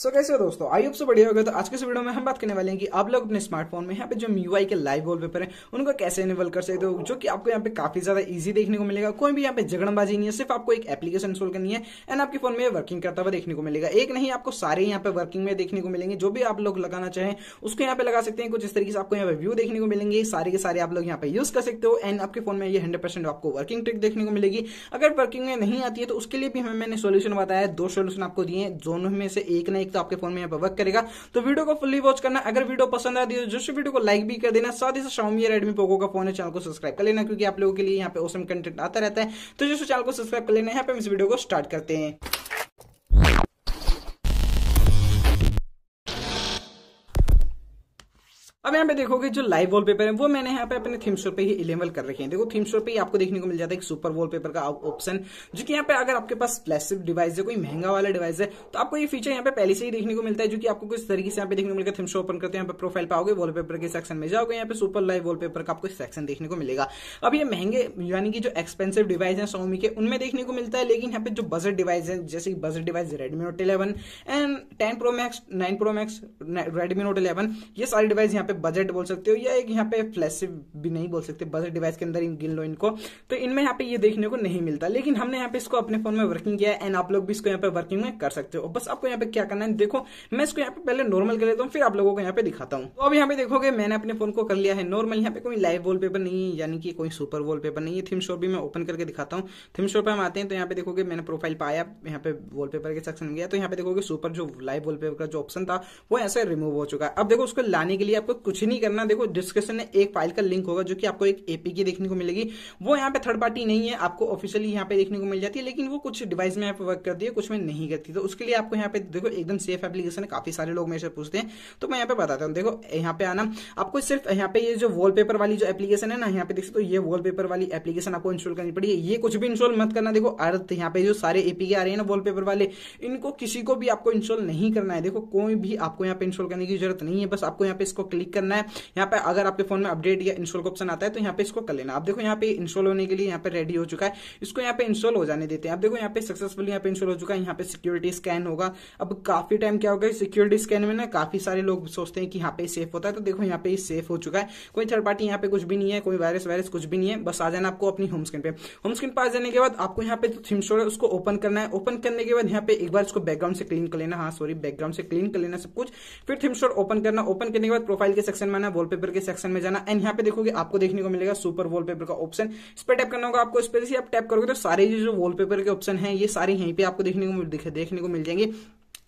सो so, कैसे हो दोस्तों आई आपसे बढ़िया होगा तो आज के इस वीडियो में हम बात करने वाले हैं कि आप लोग अपने स्मार्टफोन में यहाँ पे जो MIUI के लाइव वॉलपेपर हैं उनको कैसे इनेबल कर सकते हो जो कि आपको यहाँ पे काफी ज्यादा इजी देखने को मिलेगा कोई भी यहाँ पे जगड़बाजी नहीं है सिर्फ आपको एक एप्लीकेशन इंस्टॉल करनी है एंड आपके फोन में वर्किंग करता हुआ देखने को मिलेगा एक नहीं आपको सारे यहाँ पे वर्किंग में देखने को मिलेंगे जो भी आप लोग लगाना चाहें उसको यहाँ पे लगा सकते हैं कुछ इस तरीके से आपको यहाँ पे व्यू देखने को मिलेंगे सारे के सारे आप लोग यहाँ पे यूज कर सकते हो एंड आपके फोन में ये हंड्रेड आपको वर्किंग ट्रिक देखने को मिलेगी अगर वर्किंग में नहीं आती है तो उसके लिए भी हमें मैंने सोल्यूशन बताया दो सोल्यूशन आपको दिए दोनों में से एक ना एक तो आपके फोन में यहाँ पर वर्क करेगा तो वीडियो को फुल्ली वॉच करना अगर वीडियो पसंद आती है जिस तो वीडियो को लाइक भी कर देना साथ ही साथ रेडमी पोको का फोन है चैनल को सब्सक्राइब कर लेना क्योंकि आप लोगों के लिए यहाँ पे ओसम कंटेंट आता रहता है तो जिस चैनल को सब्सक्राइब कर लेना यहाँ पे इस वीडियो को स्टार्ट करते हैं अब यहाँ पे देखोगे जो लाइव वॉलपेपर है वो मैंने यहाँ पे अपने थीम स्टोर पे ही इलेवल कर रखे हैं देखो थीम स्टोर पे ही आपको देखने को मिल जाता है एक सुपर वॉलपेपर का ऑप्शन जो कि यहाँ पे अगर आपके पास प्लेसिव डिवाइस है कोई महंगा वाला डिवाइस है तो आपको ये फीचर यहाँ पे पहले से ही देखने को मिलता है जो कि आपको किस तरीके से यहाँ पे देखने को मिलेगा थीम स्टोर ओपन करते हैं यहाँ पे प्रोफाइल पाओगे वॉलपेपर के सेक्शन में जाओगे यहाँ पे सुपर लाइव वॉलपेपर का आपको सेक्शन देखने को मिलेगा अब ये महंगे यानी कि जो एक्सपेंसिव डिवाइस है सोमी के उनमें देखने को मिलता है लेकिन यहाँ पे जो बजट डिवाइस है जैसे कि budget device Redmi note eleven and ten pro max nine pro max Redmi note eleven ये सारे डिवाइस यहाँ पे बजट बोल सकते हो या एक यहाँ पे फ्लैशिव भी नहीं बोल सकते बजट डिवाइस के अंदर गिन लो इनको तो इनमें यहाँ पे ये देखने को नहीं मिलता लेकिन हमने यहाँ पे इसको अपने फोन में वर्किंग किया है एंड आप लोग भी इसको यहाँ पे वर्किंग में कर सकते हो बस आपको यहाँ पे क्या करना है देखो मैं इसको यहाँ पे पहले नॉर्मल कर लेता हूँ फिर आप लोगों को यहाँ पे दिखाता हूँ अब यहाँ पे देखोगे मैंने अपने फोन को कर लिया है नॉर्मल यहाँ पे कोई लाइव वॉलपेपर नहीं है यानी कि कोई सुपर वॉलपेपर नहीं है थीम शोर भी मैं ओपन करके दिखाता हूँ थीम शोर पे हम आते हैं तो यहाँ पे देखोगे मैंने प्रोफाइल पाया यहाँ पे वॉलपेपर के सेक्शन गया तो यहाँ पे देखोगे सुपर जो लाइव वॉलपेपर का जो ऑप्शन था वो ऐसे रिमूव हो चुका है अब देखो उसको लाने के लिए आपको कुछ नहीं करना देखो डिस्क्रिप्शन में एक फाइल का लिंक होगा जो कि आपको एक एपीके देखने को मिलेगी वो यहाँ पे थर्ड पार्टी नहीं है आपको ऑफिशियली यहाँ पे देखने को मिल जाती है लेकिन वो कुछ डिवाइस में यहाँ वर्क करती है कुछ में नहीं करती तो उसके लिए आपको यहाँ पे देखो एकदम सेफ एप्लीकेशन है काफी सारे लोग मेरे से पूछते हैं तो मैं यहाँ पे बताता हूँ देखो यहाँ पे आना आपको सिर्फ यहाँ पे ये जो वॉलपेपर वाली जो एप्लीकेशन है ना यहाँ पे देख सकते ये वॉलपेपर वाली एप्लीकेशन आपको इंस्टॉल करनी पड़ी है ये कुछ भी इंस्टॉल मत करना देखो अर्थ यहाँ पे जो सारे एपीके आ रहे हैं ना वॉल वाले इनको किसी को भी आपको इंस्टॉल नहीं करना है देखो कोई भी आपको यहाँ पे इंस्टॉल करने की जरूरत नहीं है बस आपको यहाँ पे इसको क्लिक करना है यहाँ पे अगर आपके फोन में अपडेट या इंस्टॉल का ऑप्शन आता है तो यहाँ पे इसको कर लेना आप देखो यहाँ पे इंस्टॉल होने के लिए यहाँ पे रेडी हो चुका है इसको यहाँ पे इंस्टॉल हो जाने देते हैं आप देखो यहाँ पे सक्सेसफुल यहाँ पे इंस्टॉल हो चुका है यहाँ पे सिक्योरिटी स्कैन होगा अब काफी टाइम क्या होगा सिक्योरिटी स्कैन में ना काफी सारे लोग सोचते हैं कि यहाँ पे सेफ होता है तो देखो यहाँ पे सेफ हो चुका है कोई थर्ड पार्टी यहाँ पे कुछ भी नहीं है कोई वायरस वायरस कुछ भी नहीं है बस आ जाना आपको अपनी होमस्क्रीन पे होमस्क्रीन पर आ जाने के बाद आपको यहाँ पे थीम स्टोर है उसको ओपन करना है ओपन करने के बाद यहाँ पे एक बार इसको बैकग्राउंड से क्लीन कर लेना हाँ सॉरी बैकग्राउंड से क्लीन कर लेना सब कुछ फिर थीम स्टोर ओपन करना ओपन करने के बाद प्रोफाइल के सेक्शन में ना वॉलपेपर के सेक्शन में जाना एंड यहाँ पे देखोगे आपको देखने को मिलेगा सुपर वॉलपेपर का ऑप्शन इस पर टैप करना होगा आपको इस पर आप टैप करोगे तो सारे जो वॉलपेपर के ऑप्शन है ये सारे यहीं पे आपको देखने को देखने को मिल जाएंगे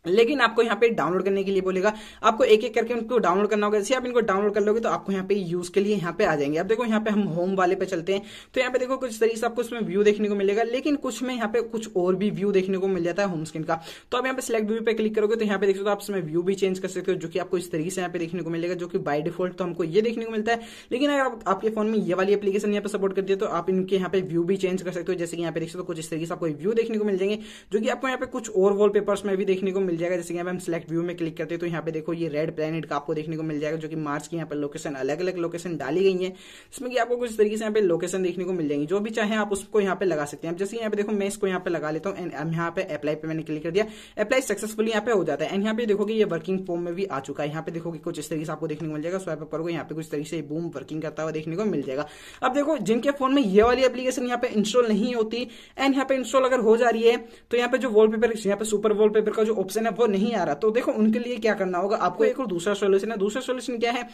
लेकिन आपको यहाँ पे डाउनलोड करने के लिए बोलेगा आपको एक एक करके उनको डाउनलोड करना होगा जैसे आप इनको डाउनलोड कर लोगे तो आपको यहाँ पे यूज के लिए यहाँ पे आ जाएंगे अब देखो यहाँ पे हम होम वाले पे चलते हैं तो यहाँ पे देखो कुछ तरीके से आपको उसमें व्यू देखने को मिलेगा लेकिन कुछ में यहाँ पे कुछ और भी व्यू देखने को मिल जाता है होम स्क्रीन का तो आप यहाँ पे सिलेक्ट व्यू पे क्लिक करोगे तो यहाँ पे देख सकते हो आप इसमें व्यू भी चेंज कर सकते हो जो कि आपको इस तरीके से यहाँ पे देखने को मिलेगा जो कि बाय डिफॉल्ट तो हमको ये देखने को मिलता है लेकिन अगर आपके फोन में ये वाली एप्लीकेशन यहाँ पे सपोर्ट करती है तो आप इनके यहाँ पे व्यू भी चेंज कर सकते हो जैसे कि यहाँ पे देख सकते हो कुछ इस तरीके से आपको व्यू देखने को मिल जाएंगे जो कि आपको यहाँ पे कुछ और वॉलपेपर्स में भी देखने को मिल जाएगा जैसे कि यहाँ पे हम सिलेक्ट व्यू में क्लिक करते हैं तो यहाँ पे देखो ये रेड प्लेनेट का आपको देखने को मिल जाएगा जो कि मार्स की यहाँ पर लोकेशन अलग अलग लोकेशन डाली गई है इसमें कि आपको कुछ तरीके से यहाँ पे लोकेशन देखने को मिल जाएंगी जो भी चाहे आप उसको यहाँ पे लगा सकते हैं जैसे यहाँ पे देखो मैं इसको यहाँ पे लगा लेता हूँ एंड यहाँ पे अप्लाई पे मैंने क्लिक कर दिया अप्लाई सक्सेसफुल यहाँ पे हो जाता है एंड यहाँ पे देखोगे ये वर्किंग फॉर्म में भी आ चुका है यहाँ पे देखोगे कुछ इस तरीके से आपको देखने को मिल जाएगा स्वाइप करोगे यहाँ पे कुछ तरीके से बूम वर्किंग करता हुआ देखने को मिल जाएगा अब देखो जिनके फोन में ये वाली एप्लीकेशन यहाँ पे इंस्टॉल नहीं होती एंड यहाँ पे इंस्टॉल अगर हो जा रही है तो यहाँ पे जो वॉलपेपर यहाँ पे सुपर वॉलपेपर का जो ऑप्शन सोल्यूशन है वो नहीं आ रहा तो देखो उनके लिए क्या करना होगा आपको तो एक और दूसरा सोल्यूशन है दूसरा सोल्यूशन क्या है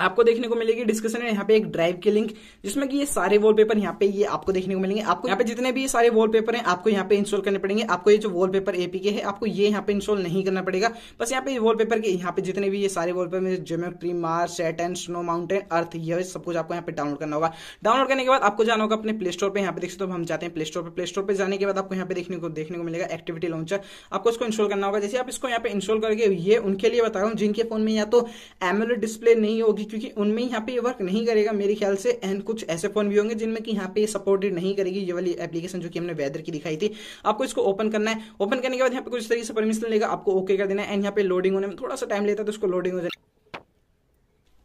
आपको देखने को मिलेगी डिस्कशन में यहाँ पे एक ड्राइव के लिंक जिसमें कि ये सारे वॉलपेपर यहाँ पे ये आपको देखने को मिलेंगे आपको यहाँ पे जितने भी ये सारे वॉलपेपर हैं आपको यहाँ पे इंस्टॉल करने पड़ेंगे आपको ये जो वॉलपेपर एपीके है आपको ये यहाँ पे इंस्टॉल नहीं करना पड़ेगा बस यहाँ पे वॉलपेपर के यहाँ पे जितने भी ये सारे wallpaper geometry Mars and snow mountain earth ये सब कुछ आपको यहाँ पे डाउनलोड करना होगा डाउनलोड करने के बाद आपको जाना होगा अपने प्ले स्टोर पर यहाँ पे देख सकते हम जाते हैं प्ले स्टोर पर प्ले स्टोर पर जाने के बाद आपको यहाँ पे देखने को देखने को मिलेगा एक्टिविटी लॉन्चर आपको इसको इंस्टॉल करना होगा जैसे आप इसको यहाँ पे इंस्टॉल करके ये उनके लिए बता रहा हूँ जिनके फोन में या तो एमुलेट डिस्प्ले नहीं होगी क्योंकि उनमें यहाँ पे ये वर्क नहीं करेगा मेरे ख्याल से एंड कुछ ऐसे फोन भी होंगे जिनमें कि यहाँ पे सपोर्टेड नहीं करेगी ये वाली एप्लीकेशन जो कि हमने वेदर की दिखाई थी आपको इसको ओपन करना है ओपन करने के बाद यहाँ पे कुछ तरीके से परमिशन लेगा आपको ओके कर देना है एंड यहाँ पे लोडिंग होने में थोड़ा सा टाइम लेता है तो उसको लोडिंग हो जाए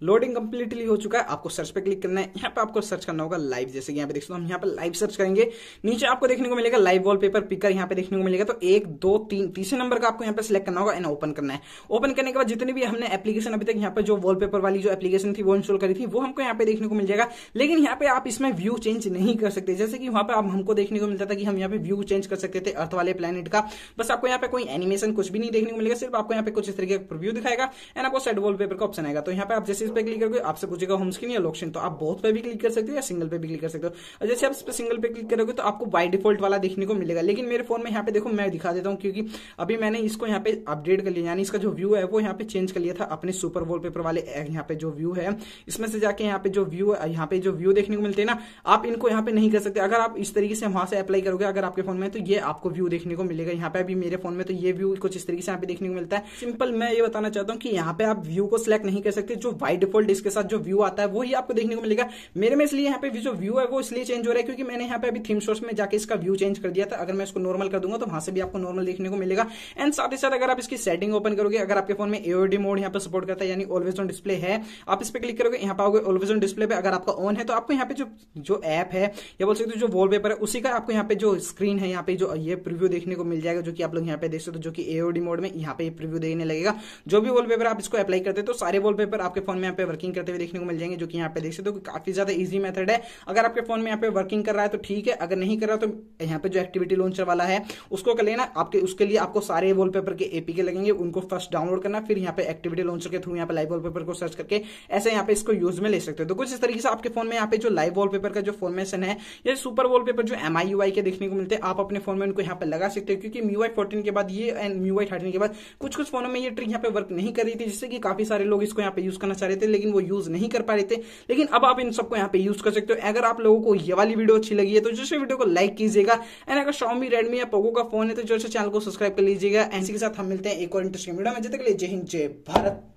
लोडिंग कंप्लीटली हो चुका है आपको सर्च पे क्लिक करना है यहाँ पे आपको सर्च करना होगा लाइव जैसे कि यहाँ पे देख सकते हम यहाँ पे लाइव सर्च करेंगे नीचे आपको देखने को मिलेगा लाइव वॉलपेपर पिकर यहाँ पे देखने को मिलेगा तो एक दो तीन तीसरे नंबर का आपको यहाँ पे सिलेक्ट करना होगा एंड ओपन करना है ओपन करने के बाद जितनी भी हमने एप्लीकेशन अभी तक यहाँ पे जो वॉलपेपर वाली जो एप्लीकेशन थी वो इंस्टॉल करी थी वो हमको यहाँ पे देखने को मिल जाएगा लेकिन यहाँ पे आप इसमें व्यू चेंज नहीं कर सकते जैसे कि वहां पे आप हमको देखने को मिलता था कि हम यहाँ पे व्यू चेंज कर सकते थे अर्थ वाले प्लेनेट का बस आपको यहाँ पे कोई एनिमेशन कुछ भी नहीं देखने को मिलेगा सिर्फ आपको यहाँ पे कुछ इस तरीके का प्रव्यू दिखाएगा एंड आपको सेट वॉलपेपर का ऑप्शन आएगा तो यहाँ पे आप जैसे पे क्लिक करोगे आपसे पूछेगा होम स्क्रीन या लोकशन तो आप बोथ पे भी क्लिक कर सकते हो या सिंगल पे भी क्लिक कर सकते हो जैसे आप इस पर सिंगल पे क्लिक करोगे तो आपको बाई डिफॉल्ट वाला देखने को मिलेगा लेकिन मेरे फोन में यहाँ पे देखो मैं दिखा देता हूँ क्योंकि अभी मैंने इसको यहाँ पे अपडेट कर लिया यानी इसका जो व्यू है वो यहाँ पे चेंज कर लिया था अपने सुपर वॉल पेपर वाले यहाँ पे जो व्यू है इसमें से जाके यहाँ पे जो व्यू है यहाँ पे जो व्यू देखने को मिलते हैं ना आप इनको यहाँ पे नहीं कर सकते अगर आप इस तरीके से वहां से अप्लाई करोगे अगर आपके फोन में तो ये आपको व्यू देखने को मिलेगा यहाँ पे अभी मेरे फोन में तो ये व्यू कुछ इस तरीके से यहाँ पे देखने को मिलता है सिंपल मैं ये बताना चाहता हूँ कि यहाँ पे आप व्यू को सिलेक्ट नहीं कर सकते जो वाइट बाई डिफॉल्ट इसके साथ जो व्यू आता है वो ही आपको देखने को मिलेगा मेरे में इसलिए यहाँ पे जो व्यू है वो इसलिए चेंज हो रहा है क्योंकि मैंने यहाँ पे अभी थीम सोर्स में जाकर इसका व्यू चेंज कर दिया था अगर मैं इसको नॉर्मल कर दूंगा तो वहां से भी आपको नॉर्मल देखने को मिलेगा एंड साथ ही साथ अगर आप इसकी सेटिंग ओपन करोगे अगर आपके फोन में एओडी मोड यहाँ पर सपोर्ट करता है यानी ऑलवेज ऑन डिस्प्ले है आप इस पर क्लिक करोगे यहाँ पाओगे ऑलवेज ऑन डिस्प्ले पर अगर आपका ऑन है तो आपको यहाँ पे जो जो ऐप है या बोल सकते हो जो वॉलपेपर है उसी का आपको यहाँ पे जो स्क्रीन है यहाँ पे जो ये प्रिव्यू देखने को मिल जाएगा जो कि आप लोग यहाँ पे देख सकते हो जो कि एओडी मोड में यहाँ पे प्रिव्यू देखने लगेगा जो भी वॉलपेपर आप इसको अप्लाई करते हो तो सारे वॉलपेपर आपके फोन हमें यहाँ पे वर्किंग करते हुए देखने को मिल जाएंगे जो कि यहाँ पे देख सकते हो काफी ज्यादा ईजी मेथड है अगर आपके फोन में यहाँ पे वर्किंग कर रहा है तो ठीक है अगर नहीं कर रहा तो यहाँ पे जो एक्टिविटी लॉन्चर वाला है उसको कर लेना आपके उसके लिए आपको सारे वॉलपेपर के एपीके लगेंगे उनको फर्स्ट डाउनलोड करना फिर यहाँ पे एक्टिविटी लॉन्चर के थ्रू यहाँ पे लाइव वॉलपेपर को सर्च करके ऐसे यहाँ पे इसको यूज में ले सकते हो तो कुछ इस तरीके से आपके फोन में यहाँ पे जो लाइव वॉलपेपर का जो फॉर्मेशन है या सुपर वॉलपेपर जो एम के देखने को मिलते हैं आप अपने फोन में उनको यहाँ पे लगा सकते हो क्योंकि म्यूआई फोर्टीन के बाद ये एंड म्यूआई थर्टीन के बाद कुछ कुछ फोनों में ये ट्रिक यहाँ पे वर्क नहीं कर रही थी जिससे कि काफी सारे लोग इसको यहाँ पे यूज करना चाह रहे थे लेकिन वो यूज नहीं कर पा रहे थे लेकिन अब आप इन सबको यहाँ पे यूज कर सकते हो अगर आप लोगों को ये वाली वीडियो अच्छी लगी है तो जैसे वीडियो को लाइक कीजिएगा एंड अगर शॉमी रेडमी या पोगो का फोन है तो जैसे चैनल को सब्सक्राइब कर लीजिएगा इसी के साथ हम मिलते हैं एक और इंटरेस्टिंग वीडियो में जितने के लिए जय हिंद जय भारत